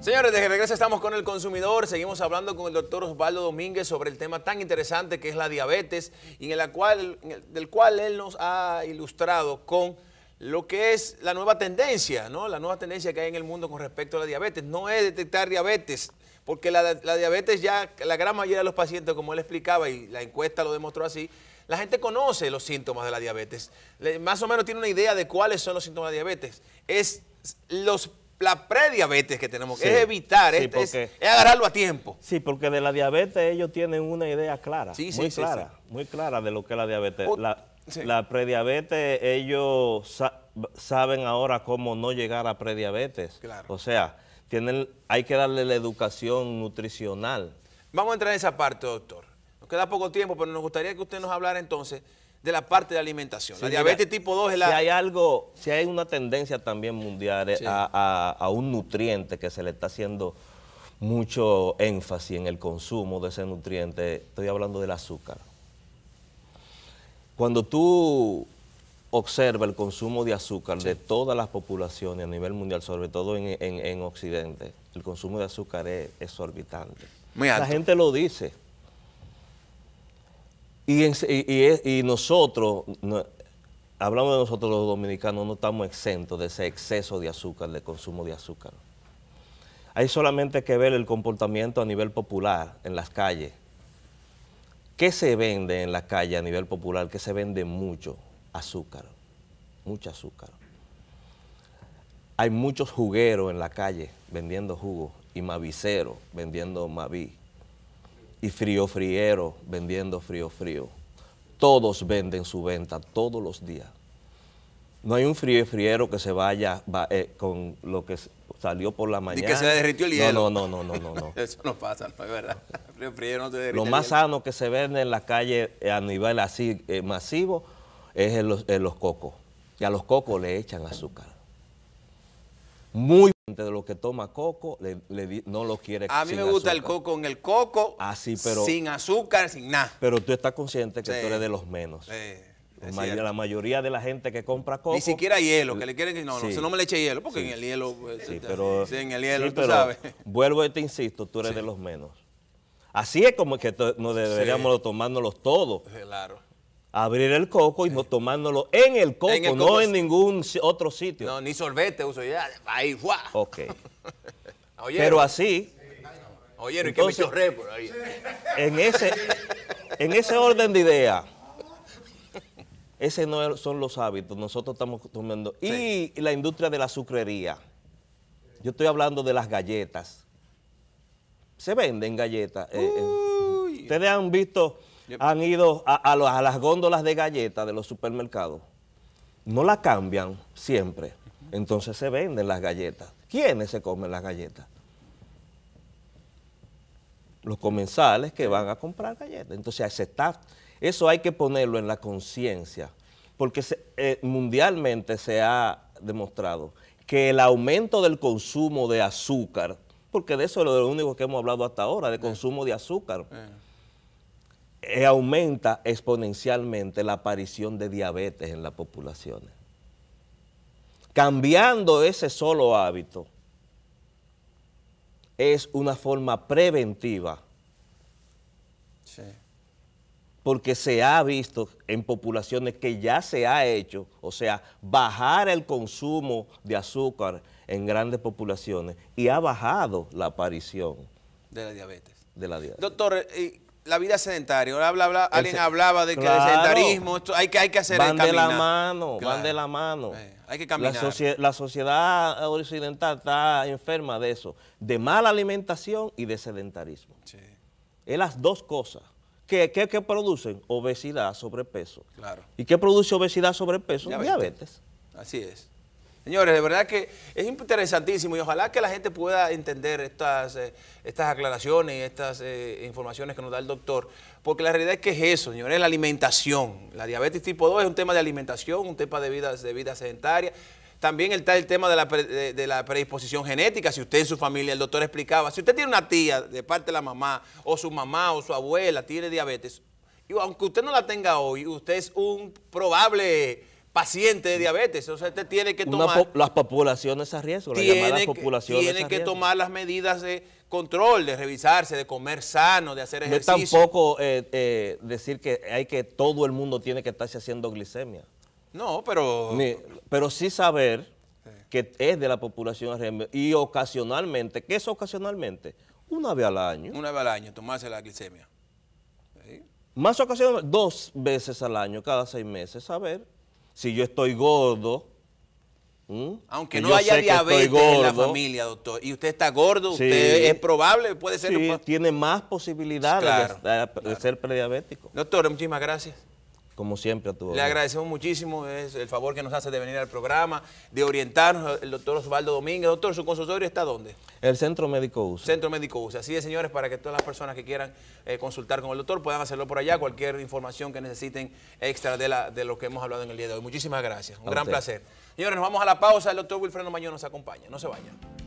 Señores, de regreso estamos con el consumidor, seguimos hablando con el doctor Osvaldo Domínguez sobre el tema tan interesante que es la diabetes y en cual, del cual él nos ha ilustrado con lo que es la nueva tendencia, ¿no? La nueva tendencia que hay en el mundo con respecto a la diabetes. No es detectar diabetes, porque la, diabetes ya, la gran mayoría de los pacientes, como él explicaba y la encuesta lo demostró así, la gente conoce los síntomas de la diabetes, más o menos tiene una idea de cuáles son los síntomas de diabetes. Es los la prediabetes que tenemos, que es evitar, es, agarrarlo a tiempo. Sí, porque de la diabetes ellos tienen una idea clara, muy clara, muy clara de lo que es la diabetes. la, prediabetes, ellos saben ahora cómo no llegar a prediabetes. Claro. O sea, tienen, hay que darle la educación nutricional. Vamos a entrar en esa parte, doctor. Nos queda poco tiempo, pero nos gustaría que usted nos hablara entonces de la parte de alimentación. la diabetes tipo 2 es la... Si hay algo, si hay una tendencia también mundial eh, a, un nutriente que se le está haciendo mucho énfasis en el consumo de ese nutriente, estoy hablando del azúcar. Cuando tú Observa el consumo de azúcar de todas las poblaciones a nivel mundial, sobre todo en, Occidente, el consumo de azúcar es exorbitante. La gente lo dice. Y, nosotros, hablamos de nosotros los dominicanos, no estamos exentos de ese exceso de azúcar, de consumo de azúcar. Hay solamente que ver el comportamiento a nivel popular en las calles. ¿Qué se vende en la calle a nivel popular? Que se vende mucho? Azúcar, mucho azúcar. Hay muchos jugueros en la calle vendiendo jugo y maviceros vendiendo maví y frío friero vendiendo frío frío. Todos venden su venta todos los días. No hay un frío friero que se vaya eh, con lo que salió por la mañana. Y que se derritió el hielo. No, no, no, no, no. no. Eso no pasa, es verdad. frío no se Lo más sano que se vende en la calle eh, a nivel así eh, masivo es en los, cocos. Y a los cocos le echan azúcar. Muy de lo que toma coco le, no lo quiere A mí me gusta el coco en el coco, Así, ah, pero, sin azúcar, sin nada. Pero tú estás consciente que tú eres de los menos. la mayoría de la gente que compra coco. Ni siquiera hielo, que le quieren que no, no, no me le eche hielo, porque en el hielo, sí, pues, este, pero, en el hielo, pero, sabes. Vuelvo y te insisto, tú eres de los menos. Así es como que no deberíamos tomárnoslos todos. Claro abrir el coco y no tomándolo en el coco, no en ningún otro sitio. No, ni sorbete uso ya, ahí, ¡guau! Ok. Pero así... Oye, ¿y qué me chorré por ahí? En ese, en ese orden de idea, esos no son los hábitos, nosotros estamos tomando. Y la industria de la sucrería. Yo estoy hablando de las galletas. Se venden galletas. Eh, eh. Ustedes han visto han ido a, las góndolas de galletas de los supermercados. No la cambian siempre. Entonces se venden las galletas. ¿Quiénes se comen las galletas? Los comensales que van a comprar galletas. Entonces eso hay que ponerlo en la conciencia. Porque eh, mundialmente se ha demostrado que el aumento del consumo de azúcar, porque de eso es lo único que hemos hablado hasta ahora, de eh. consumo de azúcar. Eh. Eh, aumenta exponencialmente la aparición de diabetes en las poblaciones. Cambiando ese solo hábito es una forma preventiva. Sí. Porque se ha visto en poblaciones que ya se ha hecho, o sea, bajar el consumo de azúcar en grandes poblaciones y ha bajado la aparición. De la diabetes. De la Doctor, eh, la vida sedentaria. alguien hablaba de que el sedentarismo, esto, hay, que, hay que hacer Van de la mano, van de la mano. hay que caminar. La, sociedad occidental está enferma de eso, de mala alimentación y de sedentarismo. Sí. Es las dos cosas. ¿Qué, producen? Obesidad, sobrepeso. Claro. ¿Y qué produce obesidad, sobrepeso? Diabetes. Así es. Señores, de verdad que es interesantísimo y ojalá que la gente pueda entender estas, eh, estas aclaraciones y estas eh, informaciones que nos da el doctor, porque la realidad es que es eso, señores, la alimentación. La diabetes tipo 2 es un tema de alimentación, un tema de vida, de vida sedentaria. También está el tema de la, de la predisposición genética, si usted en su familia, el doctor explicaba, si usted tiene una tía de parte de la mamá, o su mamá o su abuela tiene diabetes, y aunque usted no la tenga hoy, usted es un probable paciente de diabetes. O sea, usted tiene que tomar... las poblaciones a riesgo, tiene las Tiene que tomar las medidas de control, de revisarse, de comer sano, de hacer ejercicio. No tampoco eh, eh, decir que hay que todo el mundo tiene que estarse haciendo glicemia. No, pero... pero sí saber que es de la población a riesgo y ocasionalmente, ¿qué es ocasionalmente? Una vez al año. Una vez al año, tomarse la glicemia. Más ocasionalmente, dos veces al año, cada seis meses, saber si yo estoy gordo. Aunque no haya diabetes en la familia, doctor, y usted está gordo, usted es probable, puede ser. Sí, tiene más posibilidades de, ser prediabético. Doctor, muchísimas gracias como siempre a todos. Le agradecemos muchísimo es el favor que nos hace de venir al programa, de orientarnos el doctor Osvaldo Domínguez. Doctor, ¿su consultorio está dónde? El Centro Médico USA. Centro Médico USA. Así es, señores, para que todas las personas que quieran eh, consultar con el doctor puedan hacerlo por allá, cualquier información que necesiten extra de, la, de lo que hemos hablado en el día de hoy. Muchísimas gracias, un gran placer. Señores, nos vamos a la pausa, el doctor Wilfredo Mañón nos acompaña, no se vayan.